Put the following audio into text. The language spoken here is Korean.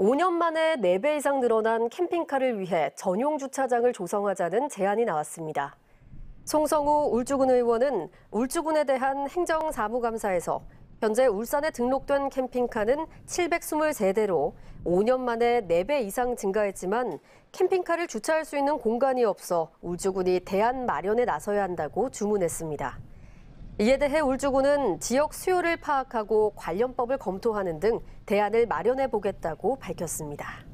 5년 만에 4배 이상 늘어난 캠핑카를 위해 전용 주차장을 조성하자는 제안이 나왔습니다. 송성우 울주군 의원은 울주군에 대한 행정사무감사에서 현재 울산에 등록된 캠핑카는 723대로 5년 만에 4배 이상 증가했지만 캠핑카를 주차할 수 있는 공간이 없어 울주군이 대안 마련에 나서야 한다고 주문했습니다. 이에 대해 울주군은 지역 수요를 파악하고 관련법을 검토하는 등 대안을 마련해 보겠다고 밝혔습니다.